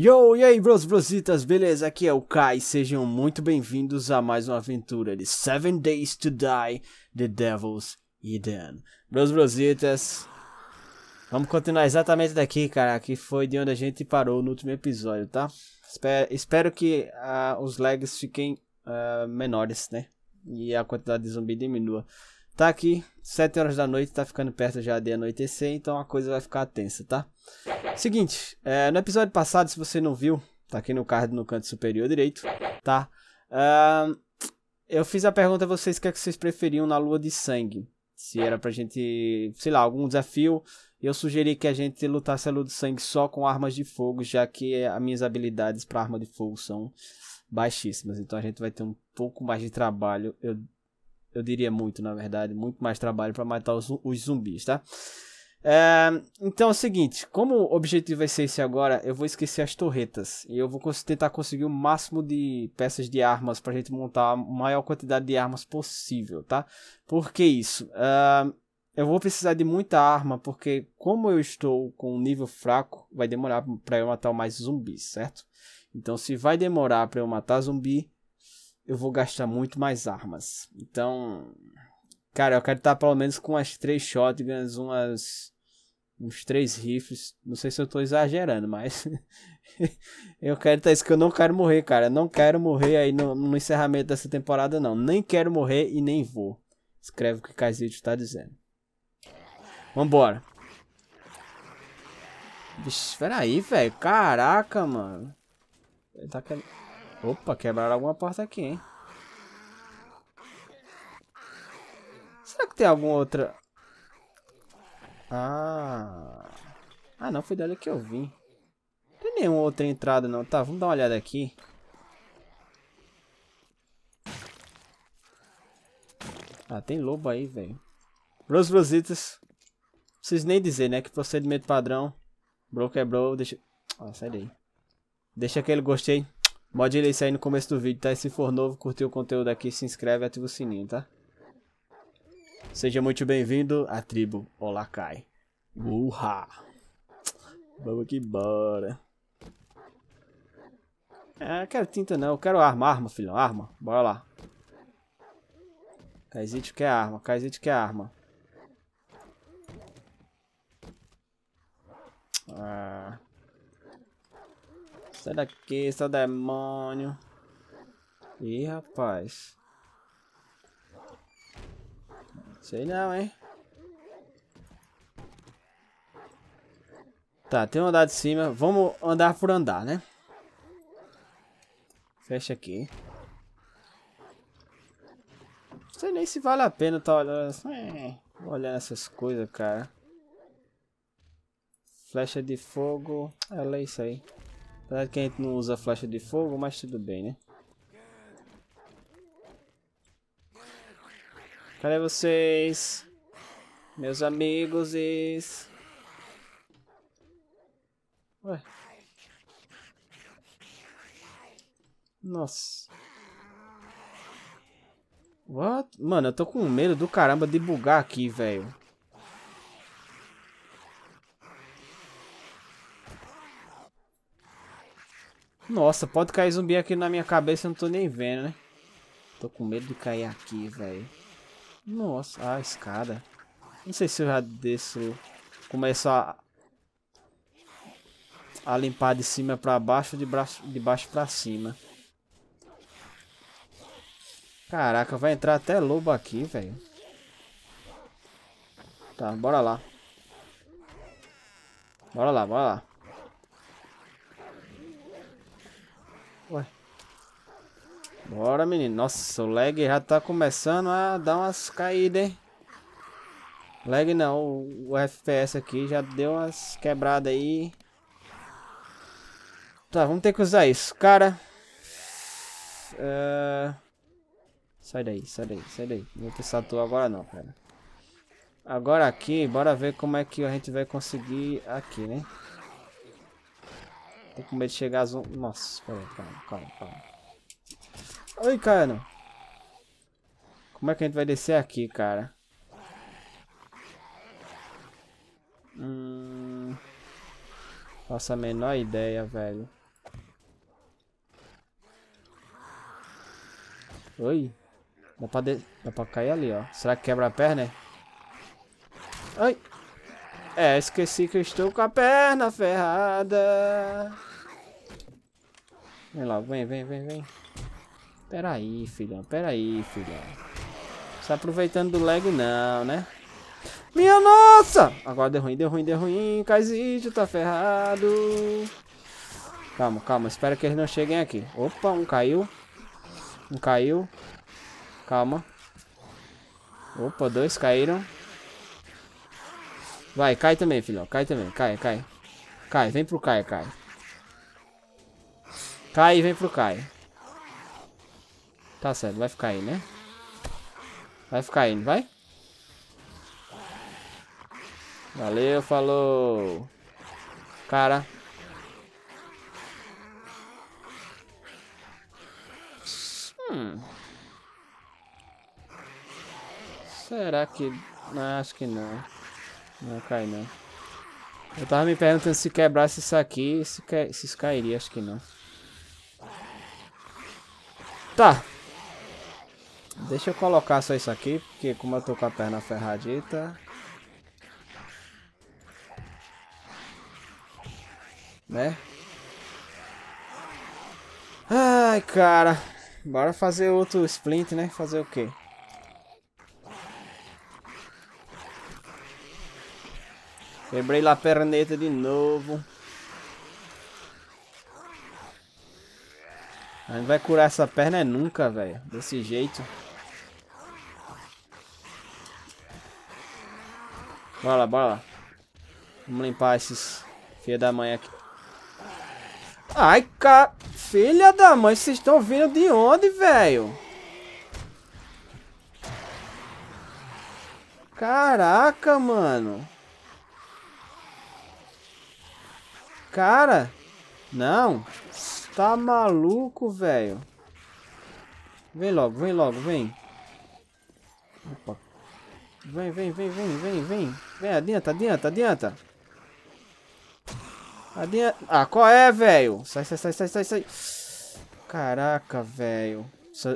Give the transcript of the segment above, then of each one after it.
Yo, e aí, bros, brositas, beleza? Aqui é o Kai, sejam muito bem-vindos a mais uma aventura de Seven Days to Die, The Devil's Eden. Bros, brositas, vamos continuar exatamente daqui, cara, que foi de onde a gente parou no último episódio, tá? Espero, espero que uh, os lags fiquem uh, menores, né? E a quantidade de zumbi diminua. Tá aqui, 7 horas da noite, tá ficando perto já de anoitecer, então a coisa vai ficar tensa, tá? Seguinte, é, no episódio passado, se você não viu, tá aqui no card no canto superior direito, tá? Uh, eu fiz a pergunta a vocês o que, é que vocês preferiam na lua de sangue. Se era pra gente, sei lá, algum desafio. Eu sugeri que a gente lutasse a lua de sangue só com armas de fogo, já que as minhas habilidades para arma de fogo são baixíssimas. Então a gente vai ter um pouco mais de trabalho. Eu, eu diria muito, na verdade, muito mais trabalho para matar os, os zumbis, tá? É, então é o seguinte, como o objetivo vai ser esse agora, eu vou esquecer as torretas. E eu vou tentar conseguir o máximo de peças de armas pra gente montar a maior quantidade de armas possível, tá? Por que isso? eu vou precisar de muita arma, porque como eu estou com um nível fraco, vai demorar pra eu matar mais zumbis, certo? Então se vai demorar pra eu matar zumbi, eu vou gastar muito mais armas. Então, Cara, eu quero estar pelo menos com umas três shotguns, umas. Uns três rifles. Não sei se eu tô exagerando, mas. eu quero estar isso que eu não quero morrer, cara. não quero morrer aí no, no, encerramento dessa temporada, não. Nem quero morrer e nem vou. Escreve o que Kazid está dizendo. Vambora. Vixe, peraí, velho. Caraca, mano. Ele tá Opa, quebraram alguma porta aqui, hein? Será que tem alguma outra? Ah. Ah, não. Foi dela que eu vim. Não tem nenhuma outra entrada, não. Tá, vamos dar uma olhada aqui. Ah, tem lobo aí, velho. Bros, brositas. preciso nem dizer, né? Que procedimento padrão. É bro quebrou, deixa... Ah, sai daí. Deixa aquele gostei. Modilha isso aí no começo do vídeo, tá? E se for novo, curtiu o conteúdo aqui, se inscreve e ativa o sininho, tá? Seja muito bem-vindo à tribo Olakai. Uhá! Vamos que bora. Ah, quero tinta não, eu quero arma, arma, filhão, arma. Bora lá. Kaizit quer arma, Kaizit quer arma. Ah. Sai daqui, seu demônio. Ih, rapaz. Sei não, hein? Tá, tem um andar de cima. Vamos andar por andar, né? Fecha aqui. Não sei nem se vale a pena tá olhando... É, olhando essas coisas, cara. Flecha de fogo. Ela é, é isso aí. Apesar que a gente não usa flecha de fogo, mas tudo bem, né? Cadê vocês? Meus amigos e... Ué. Nossa. What? Mano, eu tô com medo do caramba de bugar aqui, velho. Nossa, pode cair zumbi aqui na minha cabeça, eu não tô nem vendo, né? Tô com medo de cair aqui, velho. Nossa, a ah, escada. Não sei se eu já desço. Começo a. A limpar de cima pra baixo ou de, braço, de baixo pra cima. Caraca, vai entrar até lobo aqui, velho. Tá, bora lá. Bora lá, bora lá. Bora, menino. Nossa, o lag já tá começando a dar umas caídas, hein? Lag não, o, FPS aqui já deu umas quebradas aí. Tá, vamos ter que usar isso. Cara... Uh... Sai daí, sai daí, sai daí. Não vou ter agora não, cara. Agora aqui, bora ver como é que a gente vai conseguir aqui, né? Tô com medo de chegar a... Nossa, peraí, calma, calma, calma. Oi cara. Como é que a gente vai descer aqui, cara? Hum... Faço a menor ideia, velho. Oi. Dá pra, de... Dá pra cair ali, ó. Será que quebra a perna? Ai. É, esqueci que eu estou com a perna ferrada. Vem lá, vem, vem, vem, vem. Pera aí, filhão. Pera aí, filhão. Você tá aproveitando do lag não, né? Minha nossa! Agora deu ruim, deu ruim, deu ruim. Kaizito tá ferrado. Calma, calma. Espera que eles não cheguem aqui. Opa, um caiu. Um caiu. Calma. Opa, dois caíram. Vai, cai também, filhão. Cai também. Cai, cai. Cai, vem pro Kai, cai. Cai e vem pro Kai. Tá certo, vai ficar aí, né? Vai ficar aí, vai? Valeu, falou. Cara. Hum. Será que... Não, acho que não. Não cai, não. Eu tava me perguntando se quebrasse isso aqui, se, que... se cairia, acho que não. Tá. Deixa eu colocar só isso aqui, porque como eu tô com a perna ferradita... Né? Ai, cara. Bora fazer outro splint, né? Fazer o quê? Quebrei lá a perneta de novo. A gente vai curar essa perna é nunca, velho. Desse jeito. Bora lá, bora lá. Vamos limpar esses filha da mãe aqui. Ai, cara. Filha da mãe, vocês estão vindo de onde, velho? Caraca, mano. Cara. Não. Tá maluco, velho. Vem logo, vem logo, vem. Opa. Vem, vem, vem, vem, vem, vem. Vem, adianta, adianta, adianta. Adianta. Ah, qual é, velho? Sai, sai, sai, sai, sai, sai. Caraca, velho.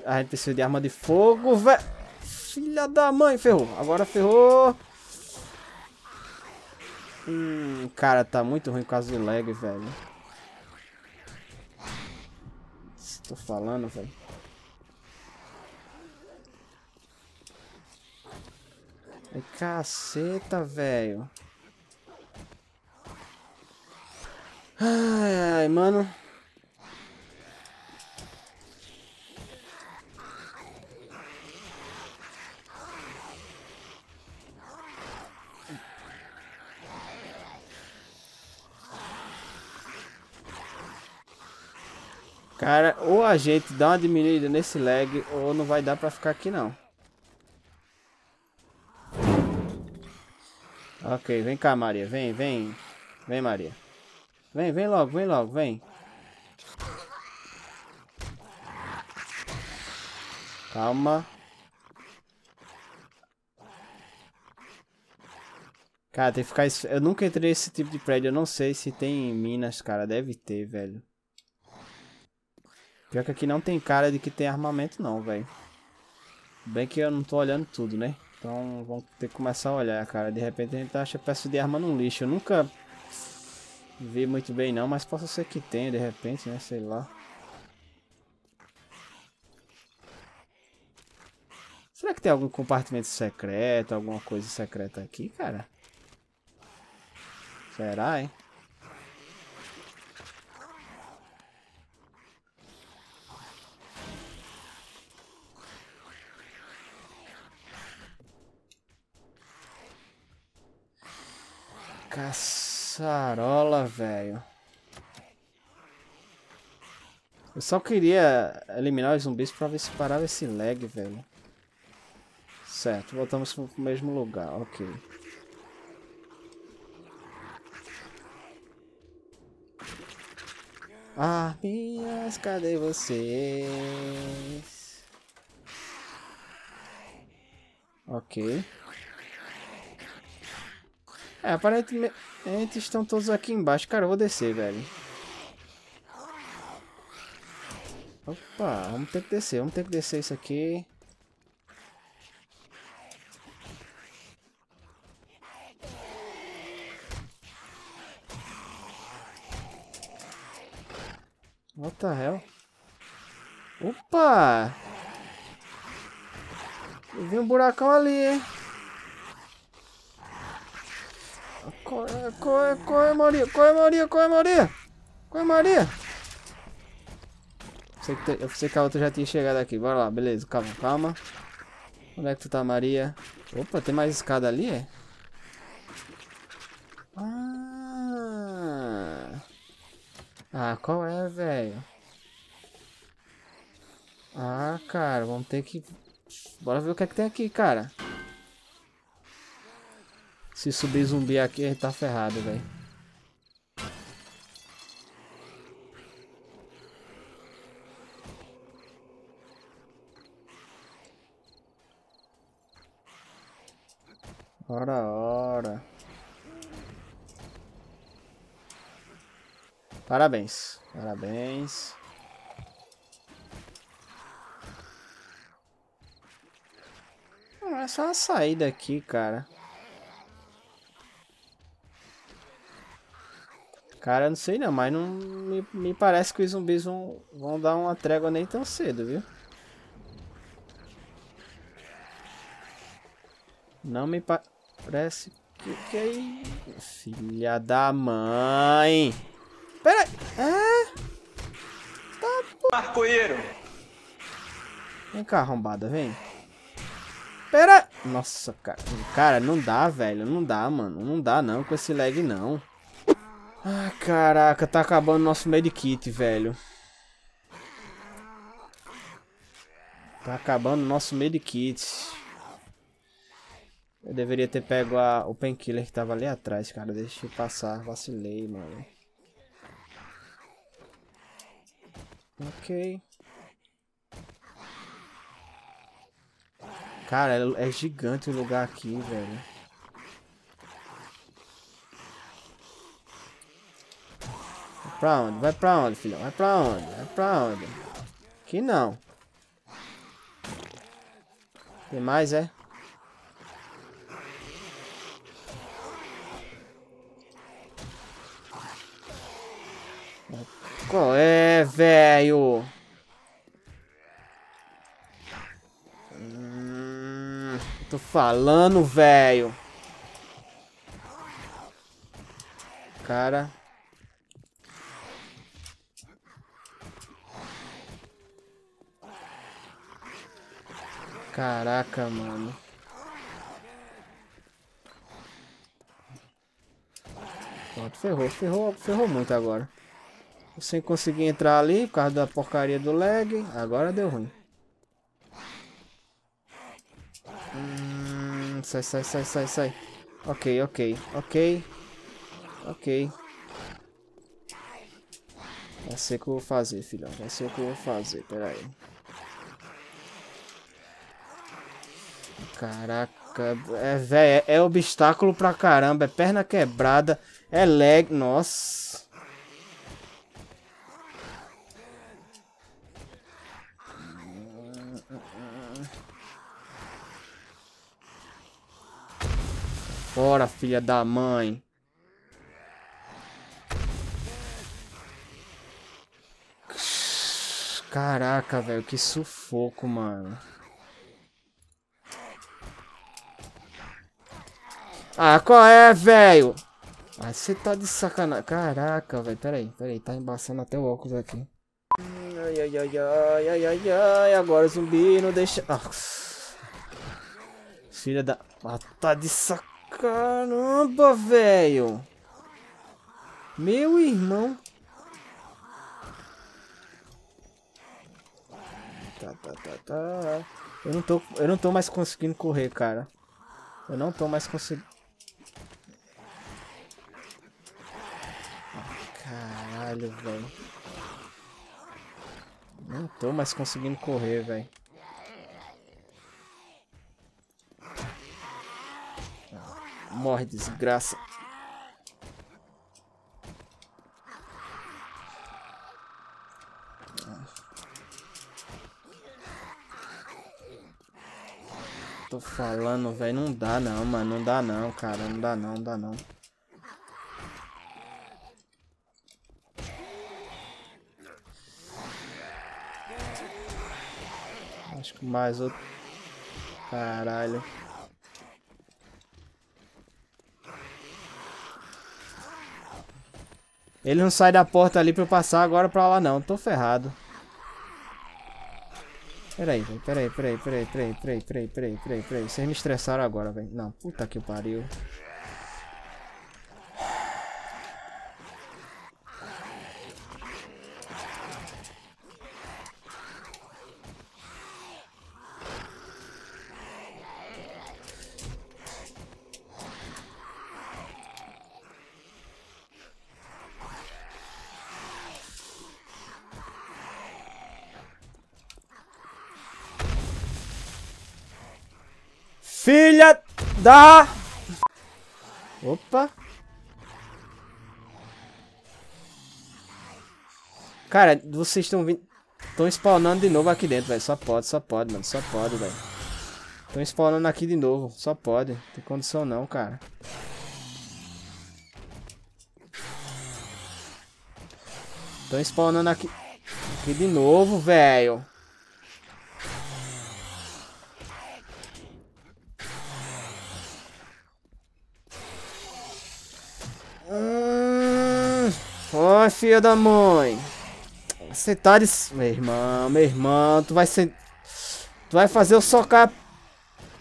A gente precisa de arma de fogo, velho. Filha da mãe, ferrou. Agora ferrou. Hum, cara, tá muito ruim por causa de lag, velho. Tô falando, velho. É caceta, velho. Ai, ai, mano. Cara, ou a gente dá uma diminuída nesse lag, ou não vai dar pra ficar aqui não. Ok, vem cá, Maria. Vem, vem. Vem, Maria. Vem, vem logo, vem logo, vem. Calma. Cara, tem que ficar... Eu nunca entrei nesse tipo de prédio. Eu não sei se tem em Minas, cara. Deve ter, velho. Pior que aqui não tem cara de que tem armamento, não, velho. Bem que eu não tô olhando tudo, né? Então vamos ter que começar a olhar, cara. De repente a gente acha peça de arma num lixo. Eu nunca vi muito bem não, mas possa ser que tenha de repente, né? Sei lá. Será que tem algum compartimento secreto, alguma coisa secreta aqui, cara? Será, hein? Sarola, velho. Eu só queria eliminar os zumbis pra ver se parava esse lag, velho. Certo, voltamos pro mesmo lugar, ok. Ah, minhas, cadê vocês? Ok. É, aparentemente estão todos aqui embaixo. Cara, eu vou descer, velho. Opa, vamos ter que descer. Vamos ter que descer isso aqui. What the hell? Opa! Eu vi um buracão ali, hein? Corre, corre, corre, é Maria. Corre, é Maria, corre, é Maria. Corre, Maria. Sei que eu sei que a outra já tinha chegado aqui. Bora lá, beleza. Calma, calma. Onde é que tu tá, Maria? Opa, tem mais escada ali, é? Ah, ah qual é, velho? Ah, cara, vamos ter que... Bora ver o que é que tem aqui, cara. Se subir zumbi aqui, a gente tá ferrado, velho. Ora, ora. Parabéns. Parabéns. Ah, é só saída aqui, cara. Cara, não sei não, mas não me, me parece que os zumbis vão, vão dar uma trégua nem tão cedo, viu? Não me pa parece que, que aí... É Filha da mãe! Pera aí! Ah? Tá, pô... Arcoeiro! Vem cá, arrombada, vem. Pera... Nossa, cara. Cara, não dá, velho. Não dá, mano. Não dá, não, com esse lag, não. Ah, caraca, tá acabando nosso medkit, velho. Tá acabando nosso medkit. Eu deveria ter pego a, o painkiller que tava ali atrás, cara. Deixa eu passar, vacilei, mano. Ok. Cara, é, é gigante o lugar aqui, velho. Pra onde? Vai pra onde, filhão? Vai pra onde? Vai pra onde? Aqui não. Tem mais, é? Qual é, velho? Hum, tô falando, velho. Cara... Caraca, mano. Pronto, ferrou, ferrou, ferrou muito agora. Sem conseguir entrar ali por causa da porcaria do lag. Agora deu ruim. Hum, sai, sai, sai, sai, sai. Ok, ok, ok. Ok. Vai ser o que eu vou fazer, filhão. Vai ser o que eu vou fazer. Pera aí. Caraca, é, véio, é, é obstáculo pra caramba, é perna quebrada, é lag, nossa. Fora, filha da mãe. Caraca, velho, que sufoco, mano. Ah, qual é, velho? Ah, você tá de sacanagem. Caraca, velho. Peraí, peraí, Tá embaçando até o óculos aqui. Ai, ai, ai, ai, ai, ai, ai. Agora o zumbi não deixa... Ah. Filha da... Ah, tá de sacanamba, velho. Meu irmão. Tá, tá, tá, tá. Eu não tô, eu não tô mais conseguindo correr, cara. Eu não tô mais conseguindo... Caralho, velho. Não tô mais conseguindo correr, velho. Morre, desgraça. Tô falando, velho. Não dá não, mano. Não dá não, cara. Não dá não, não dá não. mais outro. Caralho. Ele não sai da porta ali pra eu passar agora pra lá não. Tô ferrado. Peraí, velho. Peraí, peraí, peraí, peraí, peraí, peraí, peraí, peraí, peraí. Vocês me estressaram agora, velho. Não, puta que pariu. Filha da... Opa. Cara, vocês estão vindo... Estão spawnando de novo aqui dentro, velho. Só pode, só pode, mano. Só pode, velho. Estão spawnando aqui de novo. Só pode. Não tem condição não, cara. Estão spawnando aqui... Aqui de novo, velho. vai, filha da mãe. Sentar de... Meu irmão, meu irmão, tu vai sentar... Tu vai fazer eu socar...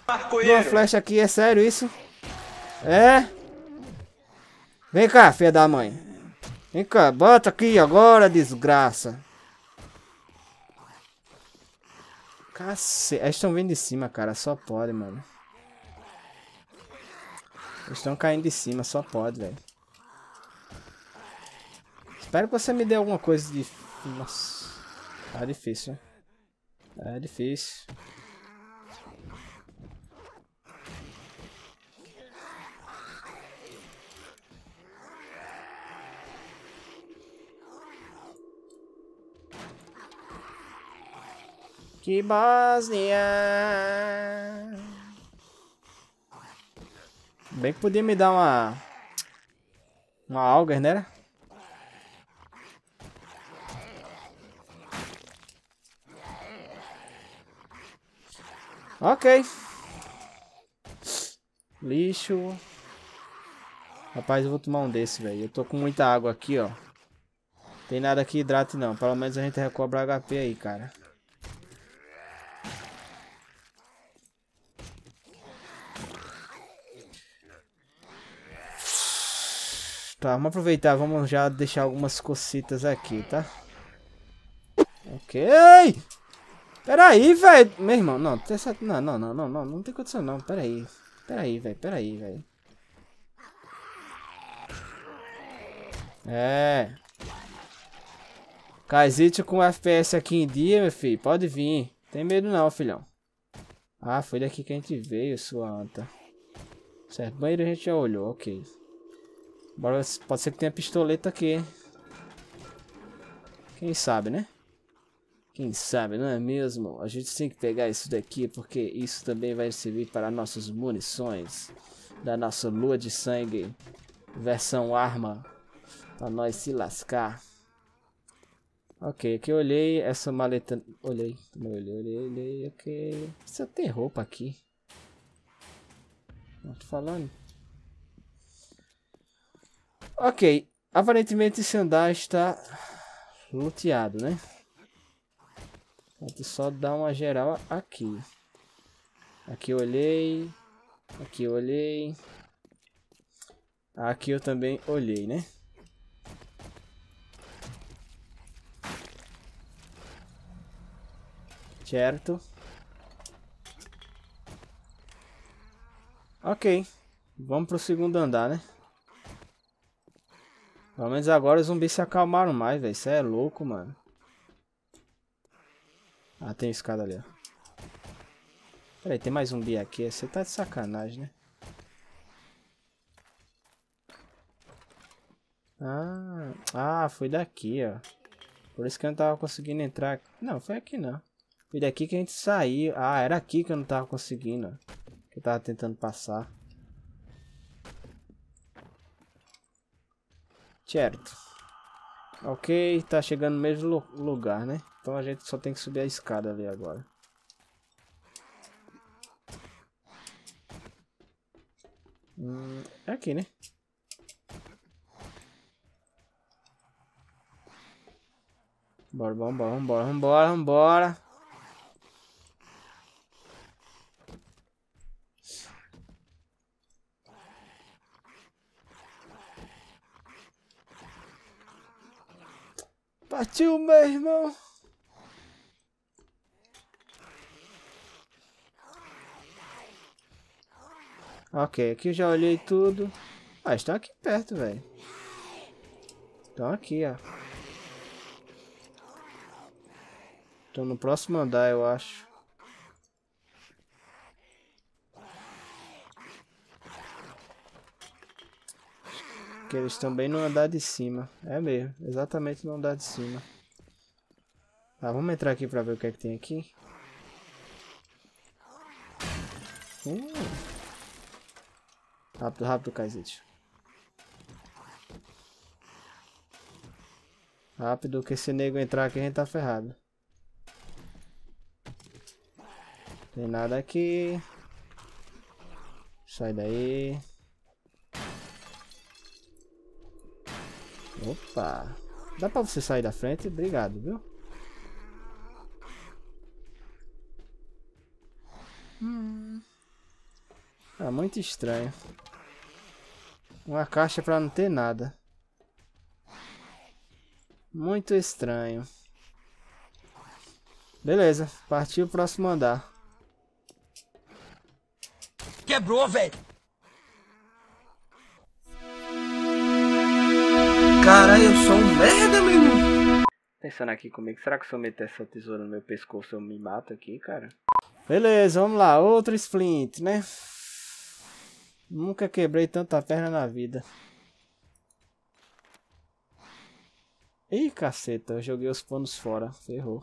Uma flecha aqui, é sério isso? É? Vem cá, filha da mãe. Vem cá, bota aqui agora, desgraça. Cacete. Eles estão vindo de cima, cara. Só pode, mano. Eles estão caindo de cima, só pode, velho. Espero que você me dê alguma coisa de... Nossa. Tá difícil, né? É difícil. Que Bosnia! Bem que podia me dar uma... Uma alga né? Ok. Lixo. Rapaz, eu vou tomar um desse, velho. Eu tô com muita água aqui, ó. Tem nada que hidrate, não. Pelo menos a gente recobra HP aí, cara. Tá, vamos aproveitar. Vamos já deixar algumas cocitas aqui, tá? Ok. Peraí, velho. Meu irmão, não, tem Não, não, não, não, não, não tem condição não. Peraí. Peraí, velho, peraí, velho. É. Kaizito com FPS aqui em dia, meu filho. Pode vir. Tem medo não, filhão. Ah, foi daqui que a gente veio, sua anta. Certo, banheiro a gente já olhou, ok. Bora, pode ser que tenha pistoleta aqui. Quem sabe, né? Quem sabe, não é mesmo? A gente tem que pegar isso daqui porque isso também vai servir para nossas munições da nossa lua de sangue versão arma para nós se lascar. Ok, aqui eu olhei essa maleta. Olhei, olhei, olhei, olhei, ok. Você tem roupa aqui? Não tô falando. Ok, aparentemente esse andar está luteado, né? Vou só dar uma geral aqui. Aqui eu olhei. Aqui eu olhei. Aqui eu também olhei, né? Certo. Ok. Vamos pro segundo andar, né? Pelo menos agora os zumbis se acalmaram mais, velho. Isso é louco, mano. Ah, tem escada ali, ó. Peraí, tem mais zumbi aqui. Você tá de sacanagem, né? Ah, ah, foi daqui, ó. Por isso que eu não tava conseguindo entrar. Não, foi aqui não. Foi daqui que a gente saiu. Ah, era aqui que eu não tava conseguindo. Que eu tava tentando passar. Certo. Ok, tá chegando no mesmo lugar, né? Então a gente só tem que subir a escada ali agora. Hum, é aqui, né? Bora, bora, bora, vambora, vambora, vambora. Partiu, meu irmão. Ok, aqui eu já olhei tudo. Ah, estão aqui perto, velho. Estão aqui, ó. Estão no próximo andar, eu acho. Que eles estão bem no andar de cima. É mesmo, exatamente no andar de cima. Tá, vamos entrar aqui pra ver o que é que tem aqui. Uh. Rápido, rápido, Kaizit. Rápido, que esse nego entrar aqui a gente tá ferrado. Tem nada aqui. Sai daí. Opa. Dá pra você sair da frente? Obrigado, viu? Hum. Ah, muito estranho. Uma caixa pra não ter nada. Muito estranho. Beleza, partiu o próximo andar. Quebrou, velho! Caralho, eu sou um merda, meu irmão! Pensando aqui comigo, será que se eu meter essa tesoura no meu pescoço eu me mato aqui, cara? Beleza, vamos lá, outro splint, né? Nunca quebrei tanta perna na vida. Ih, caceta, eu joguei os panos fora. Ferrou.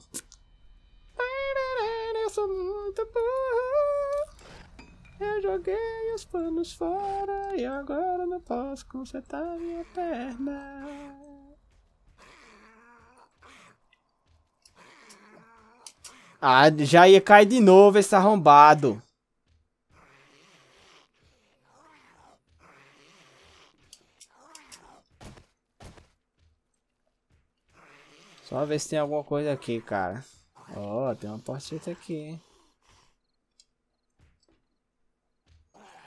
Eu sou muito burro. Eu joguei os panos fora e agora não posso consertar minha perna. Ah, já ia cair de novo esse arrombado. Só ver se tem alguma coisa aqui, cara. Ó, oh, tem uma porta aqui, hein?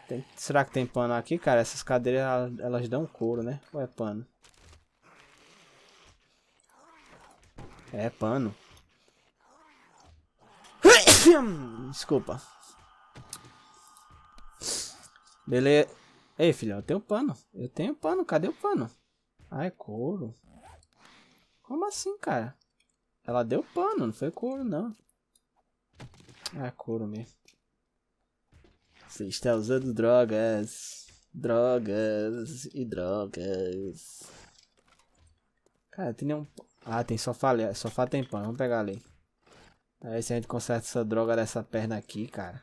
Tem, será que tem pano aqui, cara? Essas cadeiras, elas, elas dão couro, né? Ou é pano? É pano. Desculpa. Beleza. Ei, filhão, eu tenho pano. Eu tenho pano. Cadê o pano? Ai, couro. Como assim, cara? Ela deu pano, não foi couro, não. Ah, é couro mesmo. Você está usando drogas. Drogas e drogas. Cara, tem nenhum... Ah, tem sofá ali. Sofá tem pano. Vamos pegar ali. Aí se a gente conserta essa droga dessa perna aqui, cara.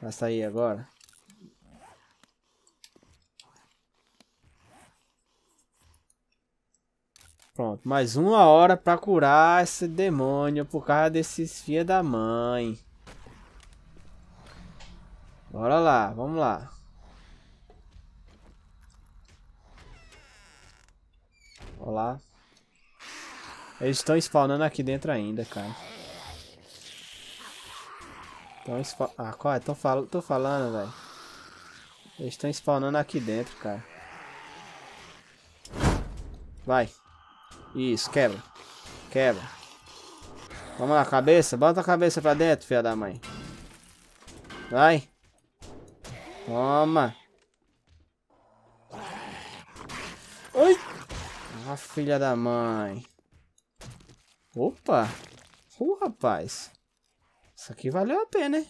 Vai sair agora? Pronto, mais uma hora pra curar esse demônio por causa desses filha da mãe. Bora lá, vamos lá. Olá. Eles estão spawnando aqui dentro ainda, cara. Estão spawnando... Ah, qual é? Tô, fal... Tô falando, velho. Eles estão spawnando aqui dentro, cara. Vai. Isso, quebra. Quebra. Vamos lá, cabeça. Bota a cabeça pra dentro, filha da mãe. Vai. Toma. Oi. Ah, filha da mãe. Opa. uh, rapaz. Isso aqui valeu a pena, hein?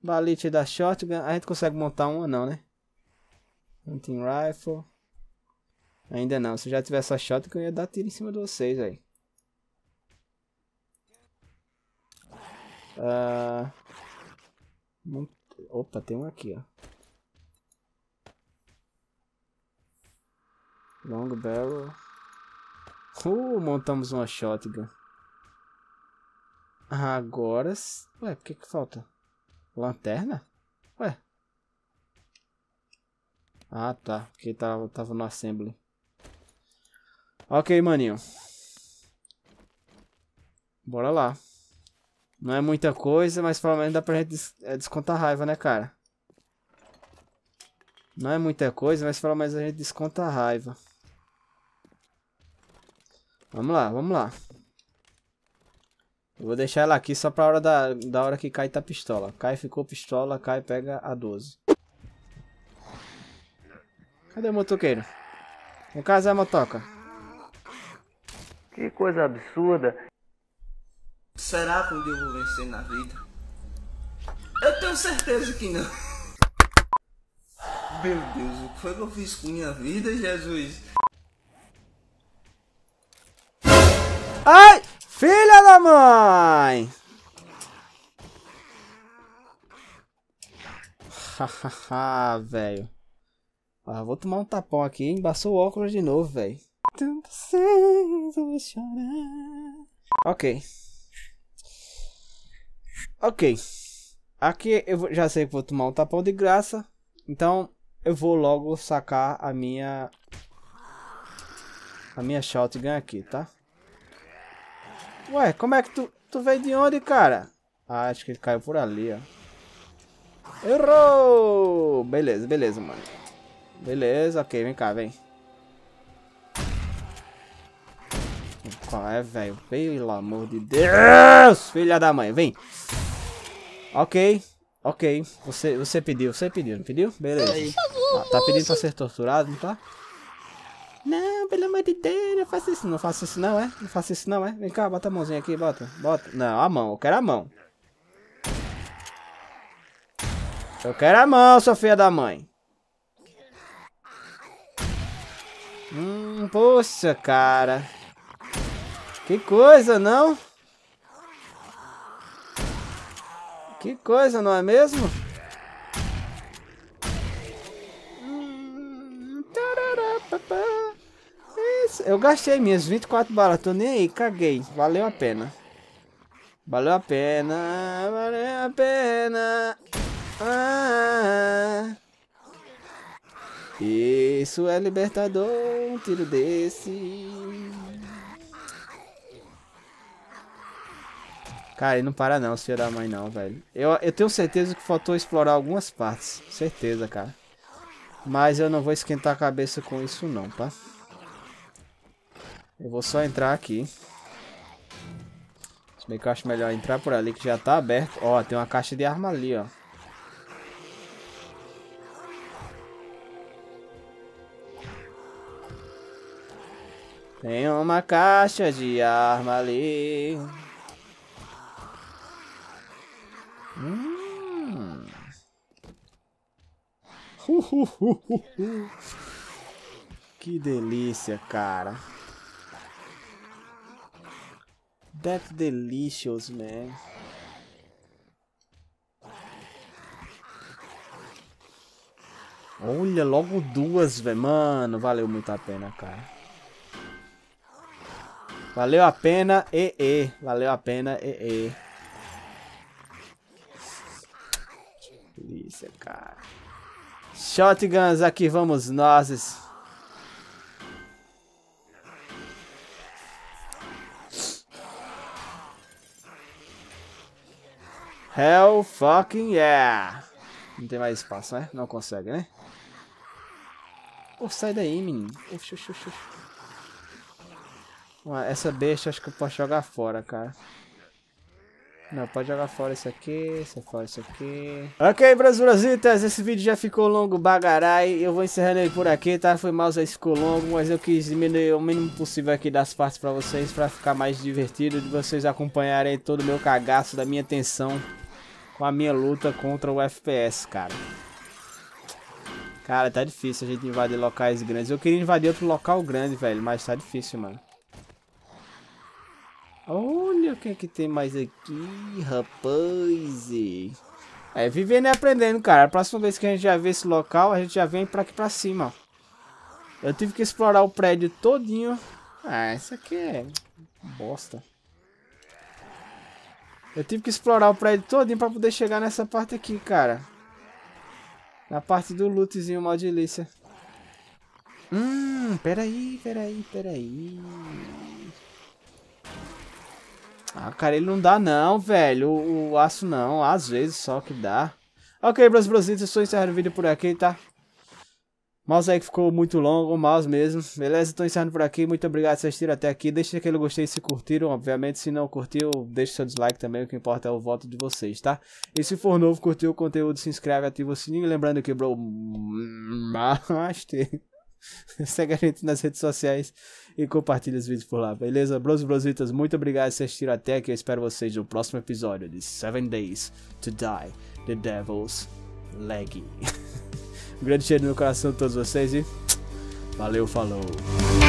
Balite da shotgun. A gente consegue montar uma, não, né? Hunting rifle. Ainda não. Se eu já tivesse a shot, eu ia dar tiro em cima de vocês aí. Uh... Opa, tem um aqui, ó. Long barrel. Uh, montamos uma shotgun. Agora... Ué, por que que falta? Lanterna? Ué. Ah, tá. Porque tava, tava no assembly. Ok, maninho. Bora lá. Não é muita coisa, mas pelo menos dá pra gente des é, descontar a raiva, né, cara? Não é muita coisa, mas pelo menos a gente desconta a raiva. Vamos lá, vamos lá. Eu vou deixar ela aqui só pra hora da, da hora que cai tá pistola. Cai, ficou pistola, cai, pega a 12. Cadê o motoqueiro? Vou casar Zé Motoca. Que coisa absurda. Será que um dia eu vou vencer na vida? Eu tenho certeza que não. Meu Deus, o que foi que eu fiz com minha vida, Jesus? Ai! Filha da mãe! Hahaha, velho. Ah, vou tomar um tapão aqui. Embaçou o óculos de novo, velho vou chorar. Ok. Ok. Aqui eu já sei que vou tomar um tapão de graça. Então eu vou logo sacar a minha... A minha shotgun aqui, tá? Ué, como é que tu... Tu veio de onde, cara? Ah, acho que ele caiu por ali, ó. Errou! Beleza, beleza, mano. Beleza, ok, vem cá, vem. só, é, velho. Pelo amor de Deus, filha da mãe. Vem. Ok. Ok. Você, você pediu, você pediu, não pediu? Beleza. Ah, tá pedindo pra ser torturado, não tá? Não, pelo amor de Deus, não faça isso. Não faça isso não, é? Não faça isso não, é? Vem cá, bota a mãozinha aqui, bota. Bota. Não, a mão. Eu quero a mão. Eu quero a mão, sua filha da mãe. Hum, poxa, cara. Que coisa, não? Que coisa, não é mesmo? Eu gastei minhas 24 balas, tô nem aí, caguei. Valeu a pena. Valeu a pena, valeu a pena. Ah, isso é libertador, um tiro desse. Cara, ele não para não, se da mãe não, velho. Eu, eu tenho certeza que faltou explorar algumas partes. Certeza, cara. Mas eu não vou esquentar a cabeça com isso não, tá? Eu vou só entrar aqui. Se bem que eu acho melhor entrar por ali, que já tá aberto. Ó, tem uma caixa de arma ali, ó. Tem uma caixa de arma ali. Que delícia, cara. That's delicious, man. Olha, logo duas, velho. Mano, valeu muito a pena, cara. Valeu a pena, e, e. Valeu a pena, e, e. Delícia, cara. Shotguns, aqui vamos nós. Hell fucking yeah! Não tem mais espaço, né? Não consegue, né? Pô, oh, sai daí, menino. Oxi, oxi, oxi. Essa besta acho que eu posso jogar fora, cara. Não, pode jogar fora isso aqui, isso fora isso aqui. Ok, brasurasitas, esse vídeo já ficou longo bagarai. Eu vou encerrando ele por aqui, tá? Foi mal, já ficou longo, mas eu quis diminuir o mínimo possível aqui das partes pra vocês, pra ficar mais divertido, de vocês acompanharem todo o meu cagaço, da minha tensão com a minha luta contra o FPS, cara. Cara, tá difícil a gente invadir locais grandes. Eu queria invadir outro local grande, velho, mas tá difícil, mano. Olha o que, é que tem mais aqui, rapaz. É, vivendo e aprendendo, cara. A próxima vez que a gente já vê esse local, a gente já vem pra aqui pra cima. Eu tive que explorar o prédio todinho. Ah, isso aqui é bosta. Eu tive que explorar o prédio todinho pra poder chegar nessa parte aqui, cara. Na parte do lootzinho mal delícia. Hum, peraí, peraí, peraí. Ah, cara, ele não dá não, velho. O, o aço não, às vezes só que dá. Ok, Bros eu estou encerrando o vídeo por aqui, tá? Mouse aí que ficou muito longo, mouse mesmo. Beleza? Estou encerrando por aqui. Muito obrigado por assistir até aqui. Deixe aquele gostei se curtiram. Obviamente, se não curtiu, deixe seu dislike também. O que importa é o voto de vocês, tá? E se for novo, curtiu o conteúdo, se inscreve, ativa o sininho. Lembrando que, bro... Master... Segue a gente nas redes sociais e compartilha os vídeos por lá, beleza? Bros e brositas, muito obrigado por assistir até aqui. Eu espero vocês no próximo episódio de 7 Days to Die The Devil's Leg. um grande cheiro no coração de todos vocês e valeu, falou!